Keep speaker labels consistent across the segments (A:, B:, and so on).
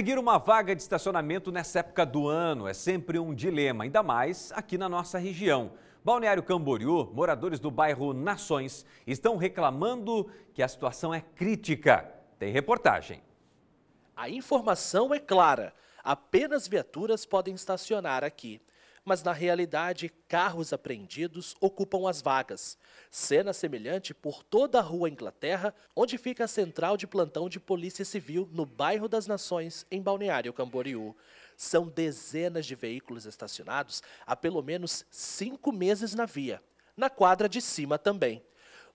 A: Conseguir uma vaga de estacionamento nessa época do ano é sempre um dilema, ainda mais aqui na nossa região. Balneário Camboriú, moradores do bairro Nações estão reclamando que a situação é crítica. Tem reportagem.
B: A informação é clara. Apenas viaturas podem estacionar aqui mas na realidade carros apreendidos ocupam as vagas. Cena semelhante por toda a rua Inglaterra, onde fica a central de plantão de Polícia Civil no bairro das Nações, em Balneário Camboriú. São dezenas de veículos estacionados há pelo menos cinco meses na via. Na quadra de cima também.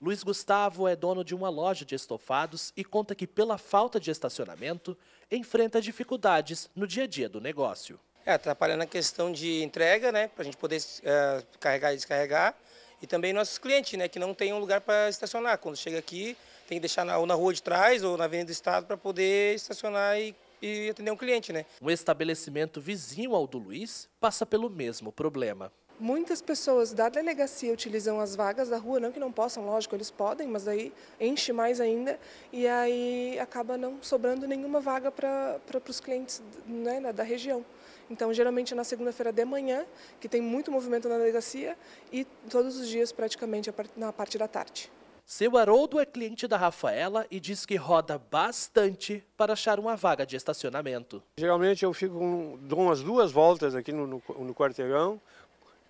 B: Luiz Gustavo é dono de uma loja de estofados e conta que, pela falta de estacionamento, enfrenta dificuldades no dia a dia do negócio. É, atrapalhando a questão de entrega, né, para a gente poder é, carregar e descarregar. E também nossos clientes, né, que não tem um lugar para estacionar. Quando chega aqui, tem que deixar na, ou na rua de trás ou na Avenida do Estado para poder estacionar e, e atender um cliente, né. Um estabelecimento vizinho ao do Luiz passa pelo mesmo problema. Muitas pessoas da delegacia utilizam as vagas da rua, não que não possam, lógico, eles podem, mas aí enche mais ainda e aí acaba não sobrando nenhuma vaga para os clientes né, da região. Então, geralmente é na segunda-feira de manhã, que tem muito movimento na delegacia, e todos os dias, praticamente, na parte da tarde. Seu Haroldo é cliente da Rafaela e diz que roda bastante para achar uma vaga de estacionamento. Geralmente eu fico, dou umas duas voltas aqui no, no, no quarteirão,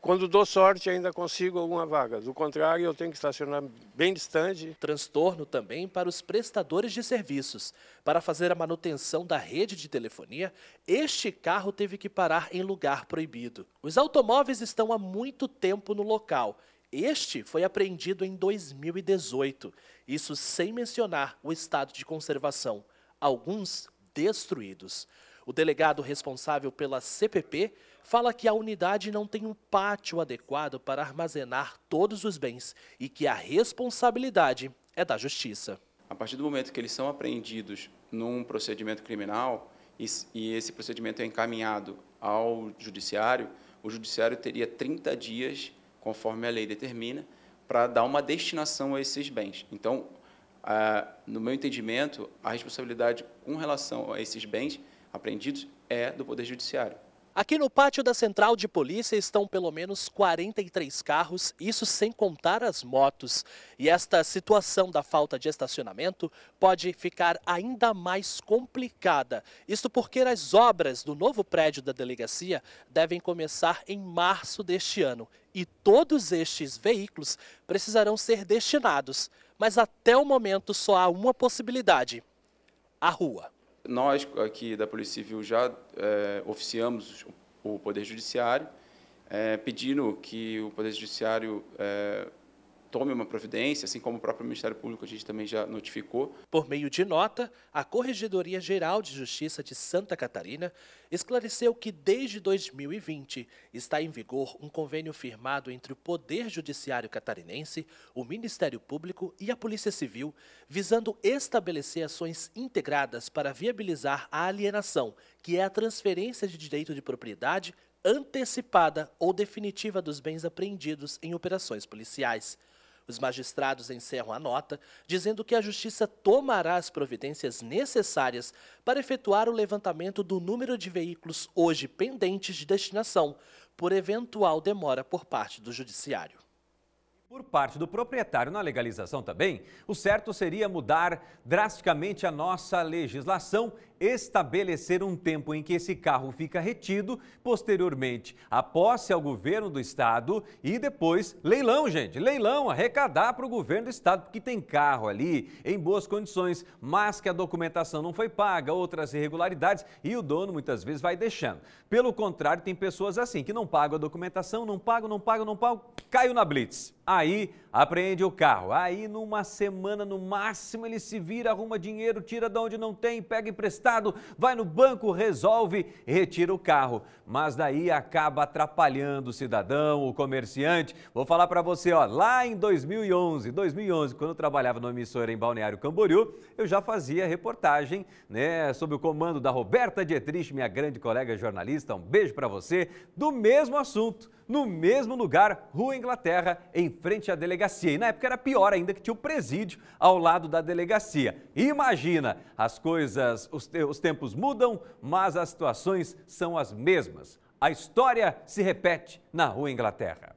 B: quando dou sorte, ainda consigo alguma vaga. Do contrário, eu tenho que estacionar bem distante. Transtorno também para os prestadores de serviços. Para fazer a manutenção da rede de telefonia, este carro teve que parar em lugar proibido. Os automóveis estão há muito tempo no local este foi apreendido em 2018, isso sem mencionar o estado de conservação, alguns destruídos. O delegado responsável pela CPP fala que a unidade não tem um pátio adequado para armazenar todos os bens e que a responsabilidade é
C: da Justiça. A partir do momento que eles são apreendidos num procedimento criminal e, esse procedimento é encaminhado ao Judiciário, o Judiciário teria 30 dias, conforme a lei determina, para dar uma destinação a esses bens. Então, ah, no meu entendimento, a responsabilidade com relação a esses bens apreendidos é do Poder Judiciário. Aqui no pátio da Central de Polícia estão pelo menos
B: 43 carros, isso sem contar as motos. E esta situação da falta de estacionamento pode ficar ainda mais complicada. Isso porque as obras do novo prédio da delegacia devem começar em março deste ano. E todos estes veículos precisarão ser destinados. Mas até o momento só há uma possibilidade:
C: a rua. Nós, aqui da Polícia Civil, já é, oficiamos o Poder Judiciário, é, pedindo que o Poder Judiciário é, tome uma providência, assim como o próprio Ministério Público a gente também já notificou. Por meio de nota, a Corregedoria Geral de Justiça de Santa
B: Catarina esclareceu que desde 2020 está em vigor um convênio firmado entre o Poder Judiciário Catarinense, o Ministério Público e a Polícia Civil, visando estabelecer ações integradas para viabilizar a alienação, que é a transferência de direito de propriedade antecipada ou definitiva dos bens apreendidos em operações policiais. Os magistrados encerram a nota dizendo que a Justiça tomará as providências necessárias para efetuar o levantamento do número de veículos hoje pendentes de destinação, por eventual demora
A: por parte do Judiciário. Por parte do proprietário na legalização também, o certo seria mudar drasticamente a nossa legislação estabelecer um tempo em que esse carro fica retido, posteriormente a posse ao governo do estado e depois leilão, gente. Leilão, arrecadar para o governo do estado, porque tem carro ali em boas condições, mas que a documentação não foi paga, outras irregularidades e o dono muitas vezes vai deixando. Pelo contrário, tem pessoas assim que não pagam a documentação, não pagam, não pagam, não pagam, caiu na blitz. Aí apreende o carro. Aí numa semana no máximo ele se vira, arruma dinheiro, tira de onde não tem, pega emprestado emprestado, vai no banco, resolve, retira o carro. Mas daí acaba atrapalhando o cidadão, o comerciante. Vou falar para você, ó, lá em 2011, 2011, quando eu trabalhava numa emissora em Balneário Camboriú, eu já fazia reportagem, né, sob o comando da Roberta Dietrich, minha grande colega jornalista. Um beijo para você, do mesmo assunto no mesmo lugar, Rua Inglaterra, em frente à delegacia. E na época era pior ainda que tinha o presídio ao lado da delegacia. Imagina as coisas, os os tempos mudam, mas as situações são as mesmas. A história se repete na rua Inglaterra.